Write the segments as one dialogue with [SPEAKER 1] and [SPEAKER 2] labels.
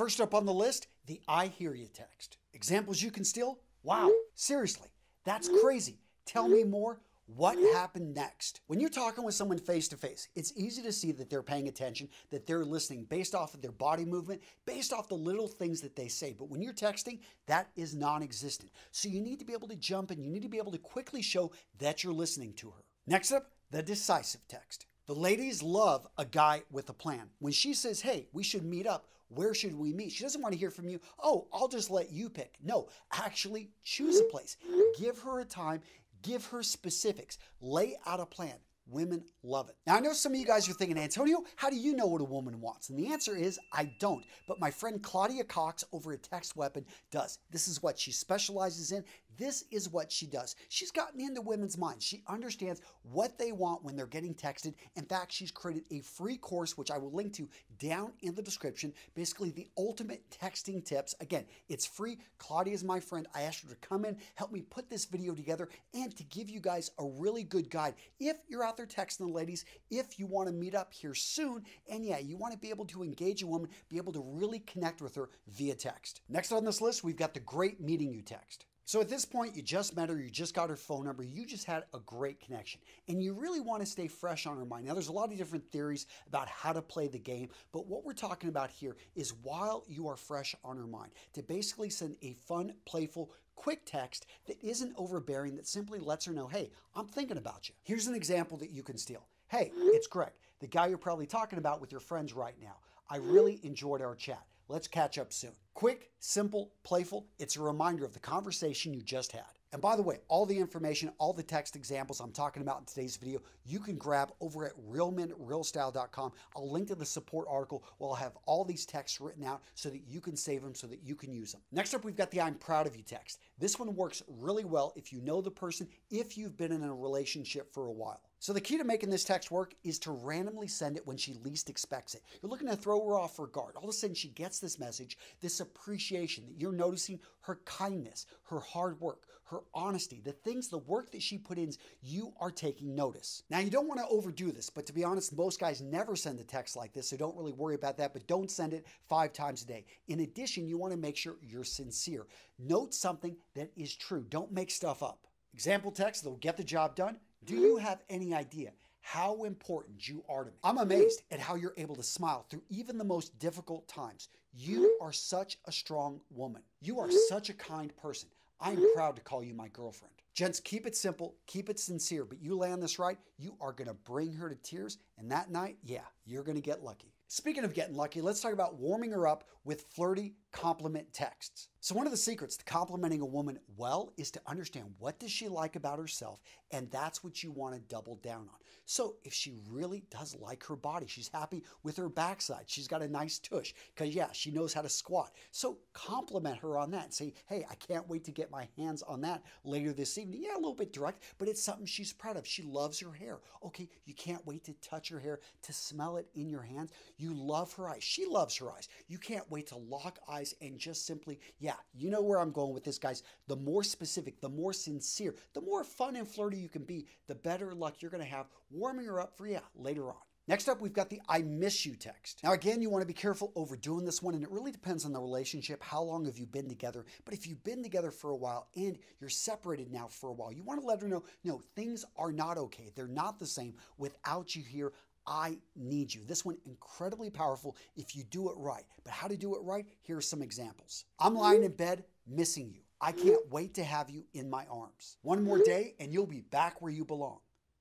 [SPEAKER 1] First up on the list, the I hear you text. Examples you can steal? Wow, seriously, that's crazy. Tell me more. What happened next? When you're talking with someone face to face, it's easy to see that they're paying attention, that they're listening based off of their body movement, based off the little things that they say. But when you're texting, that is non existent. So you need to be able to jump and you need to be able to quickly show that you're listening to her. Next up, the decisive text. The ladies love a guy with a plan. When she says, hey, we should meet up, where should we meet? She doesn't want to hear from you, oh, I'll just let you pick. No, actually choose a place. Give her a time, give her specifics, lay out a plan. Women love it. Now, I know some of you guys are thinking, Antonio, how do you know what a woman wants? And the answer is, I don't. But my friend Claudia Cox over at Text Weapon does. This is what she specializes in this is what she does. She's gotten into women's minds. She understands what they want when they're getting texted. In fact, she's created a free course, which I will link to down in the description, basically the ultimate texting tips. Again, it's free. Claudia is my friend. I asked her to come in, help me put this video together, and to give you guys a really good guide. If you're out there texting the ladies, if you want to meet up here soon, and yeah, you want to be able to engage a woman, be able to really connect with her via text. Next on this list, we've got the great meeting you text. So at this point, you just met her, you just got her phone number, you just had a great connection, and you really want to stay fresh on her mind. Now, there's a lot of different theories about how to play the game, but what we're talking about here is while you are fresh on her mind, to basically send a fun, playful, quick text that isn't overbearing, that simply lets her know, hey, I'm thinking about you. Here's an example that you can steal. Hey, it's Greg, the guy you're probably talking about with your friends right now. I really enjoyed our chat. Let's catch up soon. Quick, simple, playful. It's a reminder of the conversation you just had. And by the way, all the information, all the text examples I'm talking about in today's video, you can grab over at realmenrealstyle.com. I'll link to the support article where I'll have all these texts written out so that you can save them so that you can use them. Next up, we've got the I'm proud of you text. This one works really well if you know the person, if you've been in a relationship for a while. So the key to making this text work is to randomly send it when she least expects it. You're looking to throw her off her guard. All of a sudden she gets this message, this appreciation that you're noticing her kindness, her hard work, her honesty, the things, the work that she put in, you are taking notice. Now you don't want to overdo this, but to be honest, most guys never send a text like this, so don't really worry about that, but don't send it five times a day. In addition, you want to make sure you're sincere. Note something that is true. Don't make stuff up. Example text that'll get the job done do you have any idea how important you are to me? I'm amazed at how you're able to smile through even the most difficult times. You are such a strong woman. You are such a kind person. I'm proud to call you my girlfriend. Gents, keep it simple, keep it sincere, but you land this right, you are gonna bring her to tears, and that night, yeah, you're gonna get lucky. Speaking of getting lucky, let's talk about warming her up with flirty compliment texts. So one of the secrets to complimenting a woman well is to understand what does she like about herself and that's what you want to double down on. So if she really does like her body, she's happy with her backside, she's got a nice tush cuz yeah, she knows how to squat. So compliment her on that and say, "Hey, I can't wait to get my hands on that later this evening." Yeah, a little bit direct, but it's something she's proud of. She loves her hair. Okay, you can't wait to touch her hair, to smell it in your hands. You love her eyes. She loves her eyes. You can't wait to lock eyes and just simply yeah, yeah, you know where I'm going with this, guys. The more specific, the more sincere, the more fun and flirty you can be, the better luck you're going to have warming her up for you later on. Next up, we've got the I miss you text. Now, again, you want to be careful overdoing this one, and it really depends on the relationship. How long have you been together? But if you've been together for a while and you're separated now for a while, you want to let her know no, things are not okay. They're not the same without you here. I need you. This one incredibly powerful if you do it right. But how to do it right? Here are some examples. I'm lying in bed missing you. I can't wait to have you in my arms. One more day and you'll be back where you belong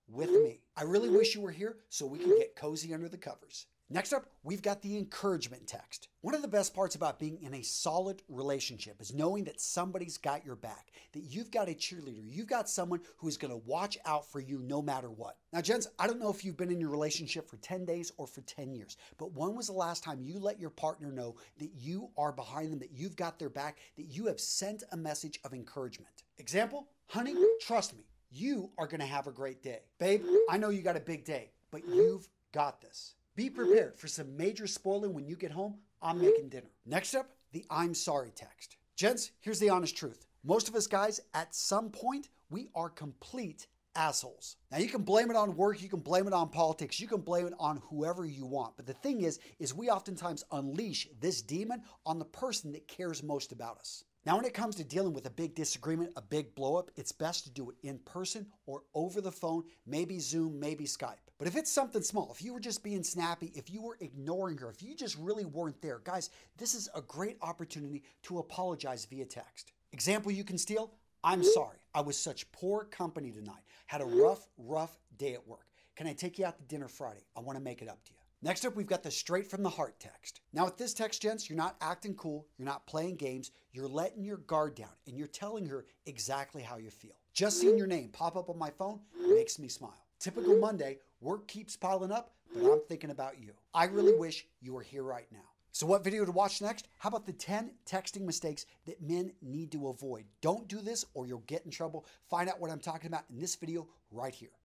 [SPEAKER 1] with me. I really wish you were here so we could get cozy under the covers. Next up, we've got the encouragement text. One of the best parts about being in a solid relationship is knowing that somebody's got your back, that you've got a cheerleader, you've got someone who is going to watch out for you no matter what. Now, gents, I don't know if you've been in your relationship for 10 days or for 10 years, but when was the last time you let your partner know that you are behind them, that you've got their back, that you have sent a message of encouragement? Example, honey, trust me, you are going to have a great day. Babe, I know you got a big day, but you've got this. Be prepared for some major spoiling when you get home. I'm making dinner. Next up, the I'm sorry text. Gents, here's the honest truth. Most of us guys, at some point, we are complete assholes. Now you can blame it on work, you can blame it on politics, you can blame it on whoever you want. But the thing is, is we oftentimes unleash this demon on the person that cares most about us. Now, when it comes to dealing with a big disagreement, a big blowup, it's best to do it in person or over the phone, maybe Zoom, maybe Skype. But if it's something small, if you were just being snappy, if you were ignoring her, if you just really weren't there, guys, this is a great opportunity to apologize via text. Example you can steal I'm sorry. I was such poor company tonight. Had a rough, rough day at work. Can I take you out to dinner Friday? I want to make it up to you. Next up, we've got the straight from the heart text. Now, with this text, gents, you're not acting cool, you're not playing games, you're letting your guard down, and you're telling her exactly how you feel. Just seeing your name pop up on my phone makes me smile. Typical Monday, work keeps piling up, but I'm thinking about you. I really wish you were here right now. So, what video to watch next? How about the 10 texting mistakes that men need to avoid? Don't do this or you'll get in trouble. Find out what I'm talking about in this video right here.